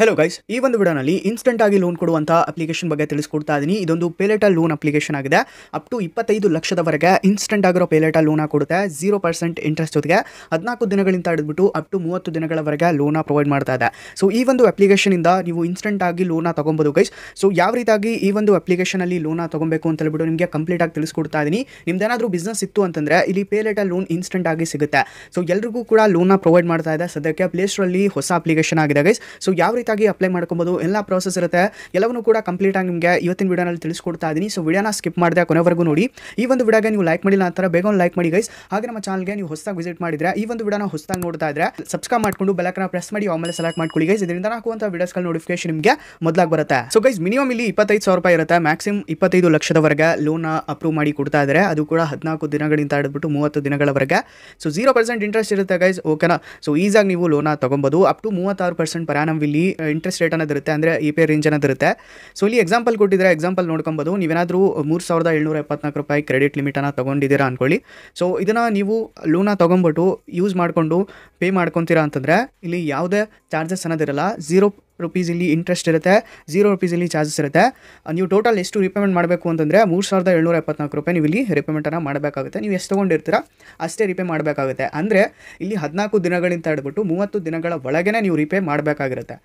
hello guys ಈ ಒಂದು ವಿಡಿಯೋನಲ್ಲಿ ಇನ್ಸ್ಟೆಂಟ್ ಆಗಿ ಲೋನ್ ಕೊಡುವಂಥ ಅಪ್ಲಿಕೇಶನ್ ಬಗ್ಗೆ ತಿಳಿಸ್ಕೊಡ್ತಾ ಇದ್ದೀನಿ ಇದೊಂದು ಪೇಲೆಟಾ ಲೋನ್ ಅಪ್ಲಿಕೇಶನ್ ಆಗಿದೆ ಅಪ್ ಟು ಇಪ್ಪತ್ತೈದು ಲಕ್ಷದವರೆಗೆ ಇನ್ಸ್ಟೆಂಟ್ ಆಗಿರೋ ಪೇಲೇಟಾ ಲೋನ ಕೊಡುತ್ತೆ ಜೀರೋ ಪರ್ಸೆಂಟ್ ಇಂಟ್ರೆಸ್ಟ್ ಜೊತೆಗೆ ಹದಿನಾಲ್ಕು ದಿನಗಳಿಂದ ಹಿಡಿದ್ಬಿಟ್ಟು ಅಪ್ ಟು ಮೂವತ್ತು ದಿನಗಳವರೆಗೆ ಲೋನ ಪ್ರೊವೈಡ್ ಮಾಡ್ತಾ ಇದೆ ಸೊ ಈ ಒಂದು ಇಂದ ನೀವು ಇನ್ಸ್ಟೆಂಟ್ ಆಗಿ ಲೋನ್ ತೊಗೊಬೋದು ಗೈಸ್ ಸೊ ಯಾವ ರೀತಿಯಾಗಿ ಈ ಒಂದು ಅಲ್ಲಿ ಲೋನ್ ತೊಗೊಬೇಕು ಅಂತ ಹೇಳ್ಬಿಟ್ಟು ನಿಮಗೆ ಕಂಪ್ಲೀಟ್ ಆಗಿ ತಿಳಿಸ್ಕೊಡ್ತಾ ಇದ್ದೀನಿ ನಿಮ್ದೇನಾದರೂ ಬಿಸ್ನೆಸ್ ಇತ್ತು ಅಂತಂದರೆ ಇಲ್ಲಿ ಪೇಲೆಟಾ ಲೋನ್ ಇನ್ಸ್ಟೆಂಟ್ ಆಗಿ ಸಿಗುತ್ತೆ ಸೊ ಎಲ್ರಿಗೂ ಕೂಡ ಲೋನ ಪ್ರೊವೈಡ್ ಮಾಡ್ತಾ ಇದೆ ಸದ್ಯಕ್ಕೆ ಅಲ್ಲಿ ಹೊಸ ಅಪ್ಲಿಕೇಶನ್ ಆಗಿದೆ ಗೈಸ್ ಸೊ ಯಾವ ರೀತಿ ಆಗಿ ಅಪ್ಲೈ ಮಾಡ್ಕೊಬೋದು ಎಲ್ಲ ಪ್ರೋಸೆಸ್ ಇರುತ್ತೆ ಎಲ್ಲವನ್ನೂ ಕೂಡ ಕಂಪ್ಲೀಟ್ ಆಗಿ ನಿಮಗೆ ಇವತ್ತಿನ ವಿಡಿಯೋನಲ್ಲಿ ತಿಳಿಸ್ಕೊಡ್ತಾ ಇದ್ದೀನಿ ಸೊ ವಿಡಿಯೋನ ಸ್ಕಿಪ್ ಮಾಡಿದೆ ಕೊನೆವರೆಗೂ ನೋಡಿ ಈ ಒಂದು ವಿಡಿಯೋಗೆ ನೀವು ಲೈಕ್ ಮಾಡಿಲ್ಲ ಅಂತಾರೆ ಬೇಗ ಒಂದು ಲೈಕ್ ಮಾಡಿ ಗೈಸ್ ಹಾಗೆ ನಮ್ಮ ಚಾನಲ್ಗೆ ನೀವು ಹೊಸದಾಗಿ ವಿಸಿಟ್ ಮಾಡಿದ್ರೆ ಈ ಒಂದು ವಿಡಿಯೋನ ಹೊಸದಾಗಿ ನೋಡ್ತಾ ಇದ್ರೆ ಸಬ್ಸ್ಕ್ರೈಬ್ ಮಾಡಿಕೊಂಡು ಬೆಲಕನ ಪ್ರೆಸ್ ಮಾಡಿ ಆಮೇಲೆ ಸೆಲೆಕ್ಟ್ ಮಾಡ್ಕೊಳ್ಳಿ ಗೈಸ್ ಇದರಿಂದ ಹಾಕುವಂಥ ವಿಡಿಯೋಸ್ಗಳ ನೋಟಿಫಿಕೇಶನ್ ನಿಮಗೆ ಮೊದಲಾಗಿ ಬರುತ್ತೆ ಸೊ ಗೈಸ್ ಮಿನಿಮಮ್ ಇಲ್ಲಿ ಇಪ್ಪತ್ತೈದು ಸಾವಿರ ರೂಪಾಯಿ ಇರುತ್ತೆ ಮ್ಯಾಕ್ಸಿಮಮ್ ಇಪ್ಪತ್ತೈದು ಲಕ್ಷದವರೆಗೆ ಲೋನ್ ಅಪ್ರೂವ್ ಮಾಡಿ ಕೊಡ್ತಾ ಇದ್ರೆ ಅದು ಕೂಡ ಹದಿನಾಲ್ಕು ದಿನಗಳಿಂದ ಹಿಡಿದ್ಬಿಟ್ಟು ಮೂವತ್ತು ದಿನಗಳವರೆಗೆ ಸೊ ಜೀರೋ ಪರ್ಸೆಂಟ್ ಇಂಟ್ರೆಸ್ಟ್ ಇರುತ್ತೆ ಗೈಸ್ ಓಕೆನಾ ಸೊ ಈಸಾಗಿ ನೀವು ಲೋನ್ ತಗೊಬೋದು ಅಪ್ ಟು ಮೂವತ್ತಾರು ಪರ್ಸೆಂಟ್ ಇಲ್ಲಿ ಇಂಟ್ರೆಸ್ಟ್ ರೇಟ್ ಇರುತ್ತೆ ಅಂದರೆ ಇ ಪಿ ಐ ರೇಂಜ್ ಇರುತ್ತೆ ಸೊ ಇಲ್ಲಿ ಎಕ್ಸಾಂಪಲ್ ಕೊಟ್ಟಿದ್ರೆ ಎಕ್ಸಾಂಪಲ್ ನೋಡ್ಕೊಬೋದು ನೀವೇನಾದರೂ ಮೂರು ಸಾವಿರದ ಏಳ್ನೂರ ಎಪ್ಪತ್ನಾಲ್ಕು ರೂಪಾಯಿ ಕ್ರೆಡಿಟ್ ಲಿಮಿಟನ್ನು ತೊಗೊಂಡಿದ್ದೀರಾ ಅಂದ್ಕೊಳ್ಳಿ ಸೊ ಇದನ್ನು ನೀವು ಲೋನ ತೊಗೊಂಬಿಟ್ಟು ಯೂಸ್ ಮಾಡಿಕೊಂಡು ಪೇ ಮಾಡ್ಕೊತೀರಾ ಅಂತಂದರೆ ಇಲ್ಲಿ ಯಾವುದೇ ಚಾರ್ಜಸ್ ಅನ್ನೋದಿರಲ್ಲ ಝೀರೋ ರುಪೀಸ್ ಇಲ್ಲಿ ಇಂಟ್ರೆಸ್ಟ್ ಇರುತ್ತೆ ಝೀರೋ ರುಪೀಸ್ ಇಲ್ಲಿ ಚಾರ್ಜಸ್ ಇರುತ್ತೆ ನೀವು ಟೋಟಲ್ ಎಷ್ಟು ರಿಪೇಮೆಂಟ್ ಮಾಡಬೇಕು ಅಂತಂದರೆ ಮೂರು ಸಾವಿರದ ಏಳ್ನೂರ ಎಪ್ಪತ್ನಾಲ್ಕು ರೂಪಾಯಿ ನೀವು ಇಲ್ಲಿ ರಿಪೇಮೆಂಟನ್ನು ಮಾಡಬೇಕಾಗುತ್ತೆ ನೀವು ಎಷ್ಟು ತೊಗೊಂಡಿರ್ತೀರ ಅಷ್ಟೇ ರಿಪೇ ಮಾಡಬೇಕಾಗುತ್ತೆ ಅಂದರೆ ಇಲ್ಲಿ ಹದಿನಾಲ್ಕು ದಿನಗಳಿಂದ ಹಿಡ್ಬಿಟ್ಟು ಮೂವತ್ತು ದಿನಗಳ ಒಳಗೇ ನೀವು ರಿಪೇ ಮಾಡಬೇಕಾಗಿರುತ್ತೆ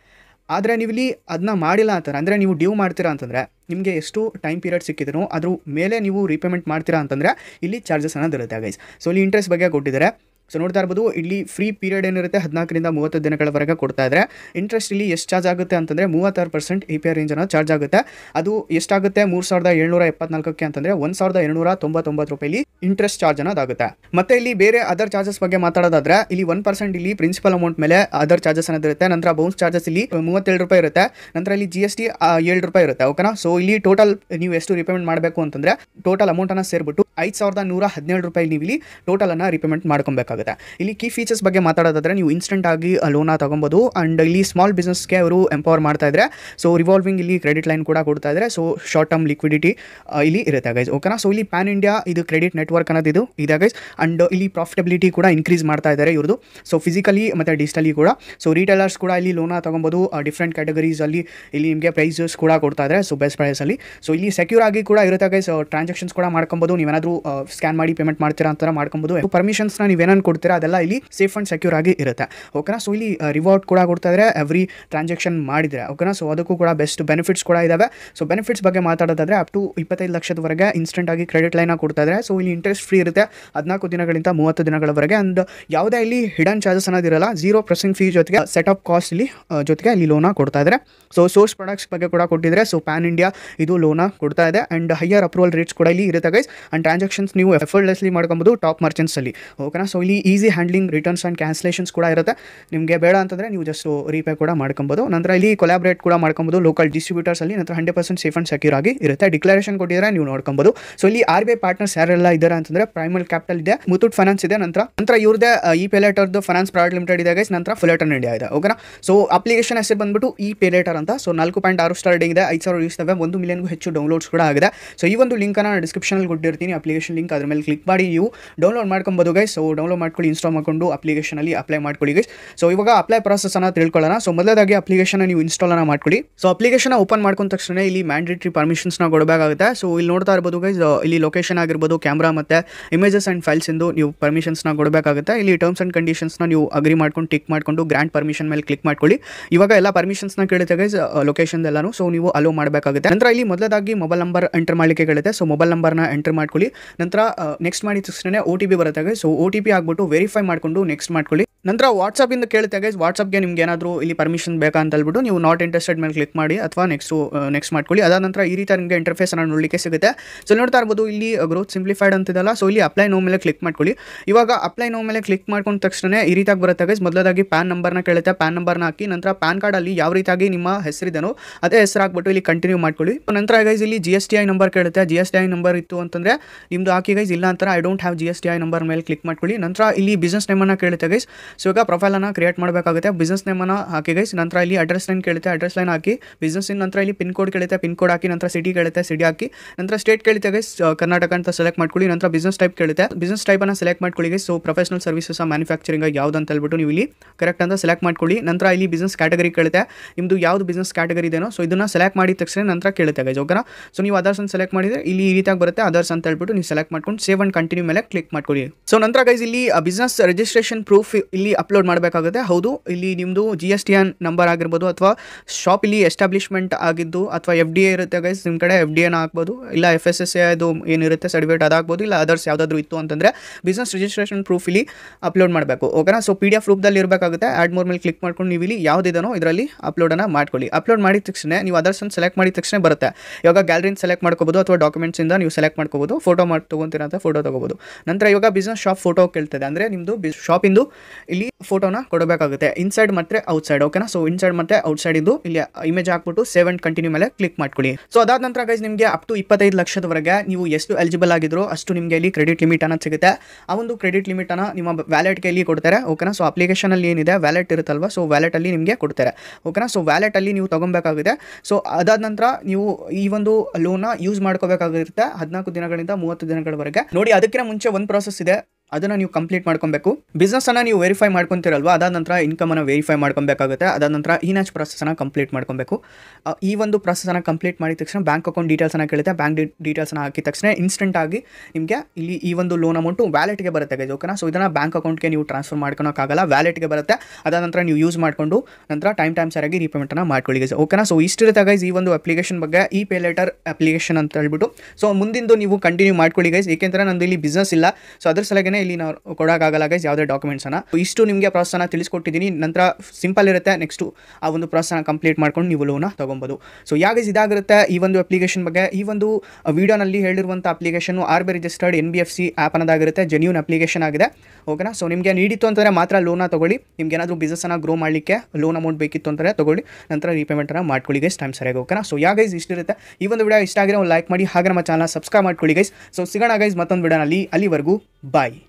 ಆದರೆ ನೀವು ಇಲ್ಲಿ ಅದನ್ನ ಮಾಡಿಲ್ಲ ಅಂತಾರೆ ಅಂದರೆ ನೀವು ಡ್ಯೂ ಮಾಡ್ತೀರಾ ಅಂತಂದರೆ ನಿಮಗೆ ಎಷ್ಟು ಟೈಮ್ ಪೀರಿಯಡ್ ಸಿಕ್ಕಿದ್ರು ಅದ್ರ ಮೇಲೆ ನೀವು ರೀಪೇಮೆಂಟ್ ಮಾಡ್ತೀರಾ ಅಂತಂದರೆ ಇಲ್ಲಿ ಚಾರ್ಜಸ್ ಅನ್ನ ಗೈಸ್ ಸೊ ಇಲ್ಲಿ ಇಂಟ್ರೆಸ್ಟ್ ಬಗ್ಗೆ ಕೊಟ್ಟಿದ್ದಾರೆ ಸೊ ನೋಡ್ತಾ ಇರ್ಬೋದು ಇಲ್ಲಿ ಫ್ರೀ ಪೀರಿಯಡ್ ಏನಿರುತ್ತೆ ಹದಿನಾಲ್ಕರಿಂದ ಮೂವತ್ತು ದಿನಗಳವರೆಗೆ ಕೊಡ್ತಾ ಇದ್ರೆ ಇಂಟ್ರೆಸ್ಟ್ ಇಲ್ಲಿ ಎಷ್ಟು ಚಾರ್ಜ್ ಆಗುತ್ತೆ ಅಂತಂದರೆ ಮೂವತ್ತಾರು ಪರ್ಸೆಂಟ್ ಇ ಪಿ ಆರ್ ಅನ್ನೋ ಚಾರ್ಜ್ ಆಗುತ್ತೆ ಅದು ಎಷ್ಟಾಗುತ್ತೆ ಮೂರು ಸಾವಿರದ ಏಳ್ನೂರ ಎಪ್ಪತ್ನಾಲ್ಕಕ್ಕೆ ಅಂತಂದರೆ ಒಂದು ಸಾವಿರದ ಏಳ್ನೂರ ತೊಂಬತ್ತೊಂಬತ್ತು ರೂಪಾಯಿ ಇಂಟ್ರೆಸ್ಟ್ ಚಾರ್ಜ್ ಅನ್ನೋದಾಗುತ್ತೆ ಮತ್ತೆ ಇಲ್ಲಿ ಬೇರೆ ಅದರ್ ಚಾರ್ಜಸ್ ಬಗ್ಗೆ ಮಾತಾಡೋದಾದ್ರೆ ಇಲ್ಲಿ ಒನ್ ಪರ್ಸೆಂಟ್ ಇಲ್ಲಿ ಪ್ರಿನ್ಸಿಪಲ್ ಅಮೌಂಟ್ ಮೇಲೆ ಅದರ್ ಚಾರ್ಜಸ್ ಅನ್ನೋದಿರುತ್ತೆ ಇರುತ್ತೆ ನಂತರ ಬೌನ್ಸ್ ಚಾರ್ಜಸ್ ಇಲ್ಲಿ ಮೂವತ್ತೇಳು ರೂಪಾಯಿ ಇರುತ್ತೆ ನಂತರ ಇಲ್ಲಿ ಜಿ ಎಸ್ ಟಿ ಏಳು ರೂಪಾಯಿ ಇರುತ್ತೆ ಓಕೆನಾ ಸೊ ಇಲ್ಲಿ ಟೋಟಲ್ ನೀವು ಎಷ್ಟು ರಿಪೇಮೆಂಟ್ ಮಾಡಬೇಕು ಅಂತಂದರೆ ಟೋಟಲ್ ಅಮೌಂಟನ್ನು ಸೇರ್ಬಿಟ್ಟು ಐದು ಸಾವಿರದ ನೂರ ಹದಿನೇಳು ರೂಪಾಯಿ ನೀವು ಇಲ್ಲಿ ಟೋಟಲ್ ಅನ್ನ ರಿಪೇಮೆಂಟ್ ಮಾಡ್ಕೊಬೇಕಾಗುತ್ತೆ ಆಗುತ್ತೆ ಇಲ್ಲಿ ಕೀ ಫೀಚರ್ಸ್ ಬಗ್ಗೆ ಮಾತಾಡೋದಾದ್ರೆ ನೀವು ಇನ್ಸ್ಟೆಂಟ್ ಆಗಿ ಲೋನ್ ತೊಗೊಬೋದು ಅಂಡ್ ಇಲ್ಲಿ ಸ್ಮಾಲ್ ಬಿಸ್ನೆಸ್ಗೆ ಅವರು ಎಂಪವರ್ ಮಾಡ್ತಾ ಇದ್ದಾರೆ ಸೊ ರಿವಾಲ್ವಿಂಗ್ ಇಲ್ಲಿ ಕ್ರೆಡಿಟ್ ಲೈನ್ ಕೂಡ ಕೊಡ್ತಾ ಇದ್ದಾರೆ ಸೊ ಶಾರ್ಟ್ ಟರ್ಮ್ ಲಿಕ್ವಿಡಿಟಿ ಇಲ್ಲಿ ಇರುತ್ತೆ ಗೈಸ್ ಓಕೆನಾ ಸೊ ಇಲ್ಲಿ ಪ್ಯಾನ್ ಇಂಡಿಯಾ ಇದು ಕ್ರೆಡಿಟ್ ನೆಟ್ವರ್ಕ್ ಅನ್ನೋದು ಇದು ಇದೆ ಗೈಸ್ ಆ್ಯಂಡ್ ಇಲ್ಲಿ ಪ್ರಾಫಿಟಬಿಲಿಟಿ ಕೂಡ ಇನ್ಕ್ರೀಸ್ ಮಾಡ್ತಾ ಇದ್ದಾರೆ ಇವ್ರದ್ದು ಸೊ ಫಿಸಿಕಲಿ ಮತ್ತು ಡಿಜಿಟಲಿ ಕೂಡ ಸೊ ರೀಟೇಲರ್ಸ್ ಕೂಡ ಇಲ್ಲಿ ಲೋನ ತೊಗೊಬೋದು ಡಿಫ್ರೆಂಟ್ ಕ್ಯಾಟಗರೀಸಲ್ಲಿ ಇಲ್ಲಿ ನಿಮಗೆ ಪ್ರೈಸಸ್ ಕೂಡ ಕೊಡ್ತಾ ಇದ್ದಾರೆ ಸೊ ಬೆಸ್ಟ್ ಪ್ರೈಸಲ್ಲಿ ಸೊ ಇಲ್ಲಿ ಸೆಕ್ಯೂರ್ ಆಗಿ ಕೂಡ ಇರುತ್ತೆ ಗೈಸ್ ಟ್ರಾನ್ಸಾಕ್ಷನ್ಸ್ ಕೂಡ ಮಾಡ್ಕೊಬೋದು ನೀವೇನಾದರೂ ಸ್ಕ್ಯಾನ್ ಮಾಡಿ ಪೇಮೆಂಟ್ ಮಾಡ್ತೀರಾ ಅಂತ ಮಾಡ್ಕೊಬೋದು ಪರ್ಮಿಷನ್ಸ್ನ ಕೊಡ್ತೀರಾ ಅದೆಲ್ಲ ಇಲ್ಲಿ ಸೇಫ್ ಆ್ಯಂಡ್ ಸೆಕ್ಯೂರ್ ಆಗಿ ಇರುತ್ತೆ ಓಕೆನಾ ಸೊ ಇಲ್ಲಿ ರಿವಾರ್ಡ್ ಕೂಡ ಕೊಡ್ತಾ ಇದ್ರೆ ಎವ್ರಿ ಟ್ರಾನ್ಸಾಕ್ಷನ್ ಮಾಡಿದರೆ ಓಕೆನಾ ಸೊ ಅದಕ್ಕೂ ಕೂಡ ಬೆಸ್ಟ್ ಬೆನಿಫಿಟ್ಸ್ ಕೂಡ ಇದಾವೆ ಸೊ ಬೆನಿಫಿಟ್ಸ್ ಬಗ್ಗೆ ಮಾತಾಡೋದಾದ್ರೆ ಅಪ್ ಟು ಇಪ್ಪತ್ತೈದು ಲಕ್ಷದವರೆಗೆ ಇನ್ಸ್ಟೆಂಟ್ ಆಗಿ ಕ್ರೆಡಿಟ್ ಲೈನ್ ಕೊಡ್ತಾ ಇದ್ದಾರೆ ಸೊ ಇಲ್ಲಿ ಇಂಟ್ರೆಸ್ಟ್ ಫ್ರೀ ಇರುತ್ತೆ ಹದಿನಾಲ್ಕು ದಿನಗಳಿಂದ ಮೂವತ್ತು ದಿನಗಳವರೆಗೆ ಅಂಡ್ ಯಾವುದೇ ಇಲ್ಲಿ ಹಿಡನ್ ಚಾರ್ಜಸ್ ಅನ್ನೋದಿರಲ್ಲ ಜೀರೋ ಪ್ರಸೆಂಟ್ ಫೀ ಜೊತೆಗೆ ಸೆಟ್ ಆಫ್ ಕಾಸ್ಟ್ ಇಲ್ಲಿ ಜೊತೆಗೆ ಇಲ್ಲಿ ಲೋನ ಕೊಡ್ತಾ ಇದ್ದಾರೆ ಸೊ ಸೋರ್ಸ್ ಪ್ರಾಡಕ್ಟ್ಸ್ ಬಗ್ಗೆ ಕೂಡ ಕೊಟ್ಟಿದ್ರೆ ಸೊ ಪ್ಯಾನ್ ಇಂಡಿಯಾ ಇದು ಲೋನ ಕೊಡ್ತಾ ಇದೆ ಅಂಡ್ ಹೈಯರ್ ಅಪ್ರೂವಲ್ ರೇಟ್ಸ್ ಕೂಡ ಇಲ್ಲಿ ಇರುತ್ತೆ ಗೈಸ್ ಅಂಡ್ ಟ್ರಾನ್ಸಾಕ್ಷನ್ಸ್ ನೀವು ಎಫರ್ಟ್ಲೆಸ್ಲಿ ಮಾಡ್ಕೊಬೋದು ಟಾಪ್ ಅಲ್ಲಿ ಓಕೆನಾ ಸೊ ಇಲ್ಲಿ easy handling returns and cancellations ಕೂಡ ಇರುತ್ತೆ ನಿಮಗೆ ಬೇಡ ಅಂತಂದರೆ ನೀವು ಜಸ್ಟ್ ರೀಪೇ ಕೂಡ ಮಾಡ್ಕೊಬೋದು ನಂತರ ಇಲ್ಲಿ ಕೊಲಾಬ್ರೇಟ್ ಕೂಡ ಮಾಡ್ಕೊಬೋದು ಲೋಕಲ್ ಡಿಸ್ಟ್ರಿಬ್ಯೂಟರ್ಸ್ ಅಲ್ಲಿ ನಂತರ hundred percent safe and secure ಆಗಿ ಇರುತ್ತೆ ಡಿಕ್ಲರೇಷನ್ ಕೊಟ್ಟಿದ್ರೆ ನೀವು ನೋಡ್ಕೊಬೋದು ಸೊ ಇಲ್ಲಿ ಆರ್ ಬಿ ಐ ಪಾರ್ಟ್ನರ್ಸ್ ಯಾರೆಲ್ಲ ಇದ್ದಾರೆ ಅಂತಂದರೆ ಪ್ರೈಮಲ್ ಕ್ಯಾಪಿಟಲ್ ಇದೆ ಮುತೂಟ್ ಫೈನಾನ್ಸ್ ಇದೆ ನಂತರ ನಂತರ ಇವ್ರದೇ ಈ ಪೇಲೇಟರ್ದು ಫೈನಾನ್ಸ್ ಪ್ರೈವೇಟ್ ಲಿಮಿಟೆಡ್ ಇದೆ ಗೈಸ್ ನಂತರ ಫುಲೆಟನ್ ಇಂಡಿಯಾ ಇದೆ ಓಕೆನಾ ಸೊ ಅಪ್ಲಿಕೇಶನ್ ಹೆಸರು ಬಂದ್ಬಿಟ್ಟು ಈ ಪೇಲೇಟರ್ ಅಂತ ಸೊ ನಾಲ್ಕು ಪಾಯಿಂಟ್ ಆರು ಸ್ಟಾರ್ಟಿಂಗ್ ಇದೆ ಐದು ಸಾವಿರ ಯೂಸ್ ಇದೆ ಒಂದು ಮಿಲಿಯನ್ಗೂ ಹೆಚ್ಚು ಡೌನ್ಲೋಡ್ಸ್ ಕೂಡ ಆಗಿದೆ ಸೊ ಈ ಒಂದು ಲಿಂಕನ್ನು ಡಿಸ್ಕ್ರಿಪ್ಷನ್ ಡಿಸ್ಕ್ರಿಪ್ಷನಲ್ಲಿ ಕೊಟ್ಟಿರ್ತೀನಿ ಅಪ್ಲಿಕೇಶನ್ ಲಿಂಕ್ ಅದ್ರ ಮೇಲೆ ಕ್ಲಿಕ್ ಮಾಡಿ ನೀವು ಡೌನ್ಲೋಡ್ ಮಾಡ್ಕೊಬೋದು ಗೈಸ್ ಸೊ ಡೌನ್ಲೋಡ್ ಮಾಡಿ ಮಾಡ್ಕೊಳ್ಳಿ ಇನ್ಸ್ಟಾಲ್ ಅಪ್ಲಿಕೇಶನ್ ಅಲ್ಲಿ ಅಪ್ಲೈ ಮಾಡ್ಕೊಳ್ಳಿ ಗೈಸ್ ಸೊ ಇವಾಗ ಅಪ್ಲೈ ಅನ್ನ ತಿಳ್ಕೊಳ್ಳೋಣ ಸೊ ಮೊದಲದಾಗಿ ಅಪ್ಲಿಕೇಶನ್ ನೀವು ಇನ್ಸ್ಟಾಲನ್ನು ಮಾಡ್ಕೊಳ್ಳಿ ಸೊ ಅಪ್ಲಿಕೇಶನ್ ಓಪನ್ ಮಾಡ್ಕೊಂಡ ತಕ್ಷಣ ಇಲ್ಲಿ ಮ್ಯಾಂಡೇಟ್ರಿ ಪರ್ಮಿಷನ್ಸ್ನ ಕೊಡಬೇಕಾಗುತ್ತೆ ಸೊ ಇಲ್ಲಿ ನೋಡ್ತಾ ಇರ್ಬೋದು ಗೈಸ್ uh, ಇಲ್ಲಿ ಲೊಕೇಶನ್ ಆಗಿರ್ಬೋದು ಕ್ಯಾಮ್ರಾ ಮತ್ತೆ ಇಮೇಜಸ್ ಅಂಡ್ ಫೈಲ್ಸ್ ಎಂದು ನೀವು ಪರ್ಮಿಷನ್ಸ್ನ ಕೊಡಬೇಕಾಗುತ್ತೆ ಇಲ್ಲಿ ಟರ್ಮ್ಸ್ ಅಂಡ್ ಆ್ಯಂಡ್ ನ ನೀವು ಅಗ್ರಿ ಮಾಡ್ಕೊಂಡು ಟಿಕ್ ಮಾಡ್ಕೊಂಡು ಗ್ರಾಂಡ್ ಪರ್ಮಿಷನ್ ಮೇಲೆ ಕ್ಲಿಕ್ ಮಾಡ್ಕೊಳ್ಳಿ ಇವಾಗ ಎಲ್ಲ ಪರ್ಮಿಷನ್ಸ್ನ ಕೇಳುತ್ತೆ ಗೈಸ್ ಲೊಕೇಶನ್ ಎಲ್ಲಾನು ಸೊ ನೀವು ಅಲೋ ಮಾಡಬೇಕಾಗುತ್ತೆ ನಂತರ ಇಲ್ಲಿ ಮೊದಲದಾಗಿ ಮೊಬೈಲ್ ನಂಬರ್ ಎಂಟರ್ ಮಾಡಲಿಕ್ಕೆ ಕೇಳುತ್ತೆ ಸೊ ಮೊಬೈಲ್ ನಂಬರ್ ನ ಎಂಟರ್ ಮಾಡ್ಕೊಳ್ಳಿ ನಂತರ ನೆಕ್ಸ್ಟ್ uh, ಮಾಡಿದ ತಕ್ಷಣ ಒ ಪಿ ಬರುತ್ತೆ ಸೊ ಒ ಪಿ ಹೋಗ್ಬಿಟ್ಟು ವೆರಿಫೈ ಮಾಡಿಕೊಂಡು ನೆಕ್ಸ್ಟ್ ಮಾಡ್ಕೊಳ್ಳಿ ನಂತರ ವಾಟ್ಸಪ್ಪಿಂದ ಕೇಳುತ್ತೆ ಗೈಸ್ ವಾಟ್ಸಪ್ಗೆ ನಿಮ್ಗೆ ಏನಾದರೂ ಇಲ್ಲಿ ಪರ್ಮಿಷನ್ ಬೇಕಾ ಅಂತ ಹೇಳ್ಬಿಟ್ಟು ನೀವು ನಾಟ್ ಇಂಟ್ರೆಸ್ಟೆಡ್ ಮೇಲೆ ಕ್ಲಿಕ್ ಮಾಡಿ ಅಥವಾ ನೆಕ್ಸ್ಟು ನೆಕ್ಸ್ಟ್ ಮಾಡ್ಕೊಳ್ಳಿ ಅದಾದ ನಂತರ ಈ ರೀತಿ ನಿಮಗೆ ಇಂಟರ್ಫೇಸ್ ಅನ್ನು ನೋಡಲಿಕ್ಕೆ ಸಿಗುತ್ತೆ ಸೊ ನೋಡ್ತಾ ಇರ್ಬೋದು ಇಲ್ಲಿ ಗ್ರೋತ್ ಸಿಂಪ್ಲಿಫೈಡ್ ಅಂತಿದಲ್ಲ ಸೊ ಇಲ್ಲಿ ಅಪ್ಲೈ ನೋ ಮೇಲೆ ಕ್ಲಿಕ್ ಮಾಡ್ಕೊಳ್ಳಿ ಇವಾಗ ಅಪ್ಲೈ ನೋ ಮೇಲೆ ಕ್ಲಿಕ್ ಮಾಡ್ಕೊಂಡ ತಕ್ಷಣ ಈ ರೀತಿಯಾಗಿ ಬರುತ್ತೆ ಗೈಸ್ ಮೊದಲಾಗಿ ಪ್ಯಾನ್ ನಂಬರ್ನ ಕೇಳುತ್ತೆ ಪ್ಯಾನ್ ನಂಬರ್ನ ಹಾಕಿ ನಂತರ ಪ್ಯಾನ್ ಕಾರ್ಡಲ್ಲಿ ಯಾವ ರೀತಿಯಾಗಿ ನಿಮ್ಮ ಹೆಸರಿದನೋ ಅದೇ ಹೆಸರು ಹಾಕ್ಬಿಟ್ಟು ಇಲ್ಲಿ ಕಂಟಿನ್ಯೂ ಮಾಡ್ಕೊಳ್ಳಿ ನಂತರ ಗೈಸ್ ಇಲ್ಲಿ G S T I number ಕೇಳುತ್ತೆ G S T I number ಇತ್ತು ಅಂತಂದರೆ ನಿಮ್ದು ಹಾಕಿ ಗೈಸ್ ಇಲ್ಲ ಅಂತ I don't have G S T I number ಮೇಲೆ ಕ್ಲಿಕ್ ಮಾಡ್ಕೊಳ್ಳಿ ನಂತರ ಇಲ್ಲಿ ಬಿಸ್ನೆಸ್ ನೇಮನ್ನು ಕೇಳುತ್ತೆ ಗೈಸ್ ಸೊ ಈಗ ಪ್ರೊಫೈಲನ್ನು ಕ್ರಿಯೇಟ್ ಮಾಡಬೇಕಾಗುತ್ತೆ ಬಿಸ್ನೆಸ್ ನೇಮನ್ನು ಹಾಕಿ ಗೈಸ್ ನಂತರ ಇಲ್ಲಿ ಅಡ್ರೆಸ್ ಲೈನ್ ಕೇಳುತ್ತೆ ಅಡ್ರೆಸ್ ಲೈನ್ ಹಾಕಿ ಬಿಸ್ನೆಸ್ಸಿನ ನಂತರ ಇಲ್ಲಿ ಪಿನ್ ಕೋಡ್ ಕೇಳುತ್ತೆ ಪಿನ್ ಕೋಡ್ ಹಾಕಿ ನಂತರ ಸಿಟಿ ಕೇಳುತ್ತೆ ಸಿಟಿ ಹಾಕಿ ನಂತರ ಸ್ಟೇಟ್ ಕೇಳುತ್ತೆ ಗೈಸ್ ಕರ್ನಾಟಕ ಅಂತ ಸೆಲೆಕ್ಟ್ ಮಾಡ್ಕೊಳ್ಳಿ ನಂತರ ಬಿಸ್ನೆಸ್ ಟೈಪ್ ಕೇಳುತ್ತೆ ಬಿಸ್ನೆಸ್ ಟೈಪನ್ನು ಸೆಲೆಕ್ಟ್ ಮಾಡ್ಕೊಳ್ಳಿ ಸೊ ಪ್ರೊಫೆಷನಲ್ ಸರ್ವಿಸಸ್ ಮ್ಯಾನುಫ್ಯಾಕ್ಚರಿಂಗ್ ಯಾವ್ದು ಅಂತ ಹೇಳ್ಬಿಟ್ಟು ನೀವು ಇಲ್ಲಿ ಕರೆಕ್ಟ್ ಅಂತ ಸೆಲೆಕ್ಟ್ ಮಾಡ್ಕೊಳ್ಳಿ ನಂತರ ಇಲ್ಲಿ ಬಿಸ್ನೆಸ್ ಕ್ಯಾಟಗರಿ ಕೇಳುತ್ತೆ ನಿಮ್ದು ಯಾವ್ದು ಬಿಸ್ನೆಸ್ ಕ್ಯಾಟಗರಿ ಇದೆಯೋ ಸೊ ಇದನ್ನ ಸೆಲೆಕ್ಟ್ ಮಾಡಿದ ತಕ್ಷಣ ನಂತರ ಕೇಳುತ್ತೆ ಗೈಸ್ ಓಕೆನಾ ಸೊ ನೀವು ಅದರ್ಸ್ ಅಂತ ಸೆಲೆಕ್ಟ್ ಮಾಡಿದ್ರೆ ಇಲ್ಲಿ ಈ ರೀತಿಯಾಗಿ ಬರುತ್ತೆ ಅದರ್ಸ್ ಅಂತ ಹೇಳ್ಬಿಟ್ಟು ನೀವು ಸೆಲೆಕ್ಟ್ ಮಾಡ್ಕೊಂಡು ಸೇವ್ ಅಂಡ್ ಕಂಟಿನ್ಯೂ ಮೇಲೆ ಕ್ಲಿಕ್ ಮಾಡ್ಕೊಳ್ಳಿ ಸೊ ನಂತರ ಗೈಸ್ ಇಲ್ಲಿ ಬಿಸ್ನೆಸ್ ರಿಜಿಸ್ಟ್ರೇಷನ್ ಪ್ರೂಫ್ ಇಲ್ಲಿ ಅಪ್ಲೋಡ್ ಮಾಡಬೇಕಾಗುತ್ತೆ ಹೌದು ಇಲ್ಲಿ ನಿಮ್ಮದು G S T N number ಆಗಿರ್ಬೋದು ಅಥವಾ ಶಾಪ್ ಇಲ್ಲಿ ಎಸ್ಟಾಬ್ಲಿಷ್ಮೆಂಟ್ ಆಗಿದ್ದು ಅಥವಾ ಎಫ್ ಡಿ ಎ ಇರುತ್ತೆ ಗೈಸ್ ನಿಮ್ಮ ಕಡೆ ಎಫ್ ಡಿ ಎನ ಹಾಕ್ಬೋದು ಇಲ್ಲ ಎಫ್ ಎಸ್ ಎಸ್ ಎ ಅದು ಏನಿರುತ್ತೆ ಸರ್ಟಿಫಿಕೇಟ್ ಅದಾಗ್ಬೋದು ಇಲ್ಲ ಅದರ್ಸ್ ಯಾವುದಾದ್ರೂ ಇತ್ತು ಅಂತಂದರೆ ಬಿಸ್ನೆಸ್ ರಿಜಿಸ್ಟ್ರೇಷನ್ ಪ್ರೂಫ್ ಇಲ್ಲಿ ಅಪ್ಲೋಡ್ ಮಾಡಬೇಕು ಓಕೆನಾ ಸೊ ಪಿ ಡಿ ಎಫ್ ರೂಪದಲ್ಲಿ ಇರಬೇಕಾಗುತ್ತೆ ಆ್ಯಡ್ ಮೋರ್ ಮೇಲೆ ಕ್ಲಿಕ್ ಮಾಡ್ಕೊಂಡು ನೀವು ಇಲ್ಲಿ ಯಾವುದಿದೋ ಇದರಲ್ಲಿ ಅಪ್ಲೋಡನ್ನು ಮಾಡ್ಕೊಳ್ಳಿ ಅಪ್ಲೋಡ್ ಮಾಡಿದ ತಕ್ಷಣ ನೀವು ಅದರ್ಸ್ ಅದರ್ಸನ್ನು ಸೆಲೆಕ್ಟ್ ಮಾಡಿದ ತಕ್ಷಣ ಬರುತ್ತೆ ಇವಾಗ ಗ್ಯಾಲರಿನ ಸೆಲೆಕ್ಟ್ ಮಾಡ್ಕೋಬೋದು ಅಥವಾ ಇಂದ ನೀವು ಸೆಲೆಕ್ಟ್ ಮಾಡ್ಕೋಬೋದು ಫೋಟೋ ಮಾಡಿ ತೊಗೊತೀರ ಅಂತ ಫೋಟೋ ತೊಗೋಬೋದು ನಂತರ ಇವಾಗ ಬಿಸ್ನೆಸ್ ಶಾಪ್ ಫೋಟೋ ಕೇಳ್ತದೆ ಅಂದರೆ ನಿಮ್ಮದು ಬಿಸ್ ಶಾಪಿಂದು ಇಲ್ಲಿ ಫೋಟೋನ ಕೊಡಬೇಕಾಗುತ್ತೆ ಇನ್ಸೈಡ್ ಮತ್ತೆ ಔಟ್ಸೈಡ್ ಓಕೆನಾ ಸೊ ಇನ್ಸೈಡ್ ಮತ್ತೆ ಔಟ್ಸೈಡ್ ಇದು ಇಲ್ಲಿ ಇಮೇಜ್ ಹಾಕ್ಬಿಟ್ಟು ಸೇವ್ ಅಂಡ್ ಕಂಟಿನ್ಯೂ ಮೇಲೆ ಕ್ಲಿಕ್ ಮಾಡ್ಕೊಳ್ಳಿ ಸೊ ಅದಾದ ನಂತರ ಗೈಸ್ ನಿಮಗೆ ಅಪ್ ಟು ಇಪ್ಪತ್ತೈದು ಲಕ್ಷದವರೆಗೆ ನೀವು ಎಷ್ಟು ಎಲಿಜಿಬಲ್ ಆಗಿದ್ರು ಅಷ್ಟು ನಿಮಗೆ ಇಲ್ಲಿ ಕ್ರೆಡಿಟ್ ಲಿಮಿಟ್ ಅನ್ನ ಸಿಗುತ್ತೆ ಆ ಒಂದು ಕ್ರೆಡಿಟ್ ಲಿಮಿಟ್ ಅನ್ನ ನಿಮ್ಮ ವ್ಯಾಲೆಟ್ಗೆ ಇಲ್ಲಿ ಕೊಡ್ತಾರೆ ಓಕೆನಾ ಸೊ ಅಪ್ಲಿಕೇಶನ್ ಅಲ್ಲಿ ಏನಿದೆ ವ್ಯಾಲೆಟ್ ಇರುತ್ತಲ್ವಾ ಸೊ ವ್ಯಾಲೆಟ್ ಅಲ್ಲಿ ನಿಮಗೆ ಕೊಡ್ತಾರೆ ಓಕೆನಾ ಸೊ ವ್ಯಾಲೆಟ್ ಅಲ್ಲಿ ನೀವು ತಗೊಬೇಕಾಗುತ್ತೆ ಸೊ ಅದಾದ ನಂತರ ನೀವು ಈ ಒಂದು ಲೋನ್ ಯೂಸ್ ಮಾಡ್ಕೋಬೇಕಾಗಿರುತ್ತೆ ಹದಿನಾಲ್ಕು ದಿನಗಳಿಂದ ಮೂವತ್ತು ದಿನಗಳವರೆಗೆ ನೋಡಿ ಅದಕ್ಕಿಂತ ಮುಂಚೆ ಒಂದು ಪ್ರೊಸೆಸ್ ಇದೆ ಅದನ್ನು ನೀವು ಕಂಪ್ಲೀಟ್ ಮಾಡ್ಕೊಬೇಕು ಬಿಸ್ನೆಸ್ಸನ್ನು ನೀವು ವೆರಿಫೈ ಮಾಡ್ಕೊತಿರಲ್ವ ಅದಾದ ನಂತರ ಇನ್ಕಮನ್ನು ವೆರಿಫೈ ಮಾಡ್ಕೊಬೇಕಾಗುತ್ತೆ ಅದಾದ ನಂತರ ಈ ನಾಚ್ ಪ್ರೊಸೆಸನ್ನು ಕಂಪ್ಲೀಟ್ ಮಾಡ್ಕೊಬೇಕು ಈ ಒಂದು ಪ್ರೊಸೆಸನ್ನು ಕಂಪ್ಲೀಟ್ ಮಾಡಿದ ತಕ್ಷಣ ಬ್ಯಾಂಕ್ ಅಕೌಂಟ್ ಡೀಟೇಲ್ಸನ್ನು ಕೇಳುತ್ತೆ ಬ್ಯಾಂಕ್ ಡೀಟೇಲ್ಸನ್ನು ಹಾಕಿದ ತಕ್ಷಣ ಇನ್ಸ್ಟೆಂಟ್ ಆಗಿ ನಿಮಗೆ ಇಲ್ಲಿ ಈ ಒಂದು ಲೋನ್ ಅಮೌಂಟು ವ್ಯಾಲೆಟ್ಗೆ ಬರುತ್ತೆ ಗೈಸ್ ಓಕೆನಾ ಸೊ ಇದನ್ನು ಬ್ಯಾಂಕ್ ಅಕೌಂಟ್ಗೆ ನೀವು ಟ್ರಾನ್ಸ್ಫರ್ ಮಾಡ್ಕೊಳೋಕ್ಕಾಗಲ್ಲ ವ್ಯಾಲೆಟ್ಗೆ ಬರುತ್ತೆ ಅದಾದ ನಂತರ ನೀವು ಯೂಸ್ ಮಾಡಿಕೊಂಡು ನಂತರ ಟೈಮ್ ಟೈಮ್ ಸರಿಯಾಗಿ ರೀಪೇಮೆಂಟನ್ನು ಮಾಡ್ಕೊಳ್ಳಿ ಗೈಸ್ ಓಕೆನಾ ಸೊ ಇಷ್ಟಿರುತ್ತೆ ಗೈಸ್ ಈ ಒಂದು ಅಪ್ಲಿಕೇಶನ್ ಬಗ್ಗೆ ಈ ಪೇ ಲೆಟರ್ ಅಪ್ಲಿಕೇಶನ್ ಅಂತ ಹೇಳ್ಬಿಟ್ಟು ಸೊ ಮುಂದಿಂದು ನೀವು ಕಂಟಿನ್ಯೂ ಮಾಡ್ಕೊಳ್ಳಿ ಗೈಸ್ ಏಕೆಂದರೆ ನಂದು ಇಲ್ಲಿ ಬಿಸ್ನೆಸ್ ಇಲ್ಲ ಸೊ ಅದ್ರ ಸಲಗೇ ಇಲ್ಲಿ ನಾವು ಕೊಡೋಕ್ಕಾಗಲ್ಲ ಗೈಸ್ ಯಾವುದೇ ಡಾಕ್ಯುಮೆಂಟ್ಸನ್ನು ಇಷ್ಟು ನಿಮಗೆ ಪ್ರಾಸೆಸ್ನ ತಿಳಿಸ್ಕೊಟ್ಟಿದ್ದೀನಿ ನಂತರ ಸಿಂಪಲ್ ಇರುತ್ತೆ ನೆಕ್ಸ್ಟು ಆ ಒಂದು ಪ್ರೋತ್ಸಾಹ ಕಂಪ್ಲೀಟ್ ಮಾಡ್ಕೊಂಡು ನೀವು ಲೋನ ತೊಗೊಬೋದು ಸೊ ಯಾಗೈಸ್ ಇದಾಗಿರುತ್ತೆ ಈ ಒಂದು ಅಪ್ಲಿಕೇಶನ್ ಬಗ್ಗೆ ಈ ಒಂದು ವಿಡಿಯೋನಲ್ಲಿ ಹೇಳಿರುವಂಥ application R B registered N B F C app ಅನ್ನೋದಾಗಿರುತ್ತೆ ಜೆನ್ಯೂನ್ ಅಪ್ಲಿಕೇಶನ್ ಆಗಿದೆ ಓಕೆನಾ ಸೊ ನಿಮಗೆ ನೀಡಿತ್ತು ಅಂತಂದರೆ ಮಾತ್ರ ಲೋನ ತೊಗೊಳ್ಳಿ ನಿಮ್ಗೆ ಏನಾದರೂ ಬಿಸ್ನೆಸ್ಸನ್ನು ಗ್ರೋ ಮಾಡಲಿಕ್ಕೆ ಲೋನ್ ಅಮೌಂಟ್ ಬೇಕಿತ್ತು ಅಂತಾರೆ ತೊಗೊಳ್ಳಿ ನಂತರ ರೀಪೇಮೆಂಟನ್ನು ಮಾಡ್ಕೊಳ್ಳಿ ಗೈಸ್ ಟೈಮ್ ಸರಿಯಾಗಿ ಓಕೆನಾ ಸೊ ಯಾ ಗೈಸ್ ಇಷ್ಟಿರುತ್ತೆ ಈ ಒಂದು ವಿಡಿಯೋ ಇಷ್ಟ ಆಗಿರೋ ಲೈಕ್ ಮಾಡಿ ಹಾಗೆ ನಮ್ಮ ಚಾನಲ್ ಸಬ್ಸ್ಕ್ರೈಬ್ ಮಾಡ್ಕೊಳ್ಳಿ ಗೈಸ್ ಸೊ ಸಿಗೋಣ ಗೈಸ್ ಮತ್ತೊಂದು ವಿಡಿಯೋನಲ್ಲಿ ಅಲ್ಲಿವರೆಗೂ ಬಾಯ್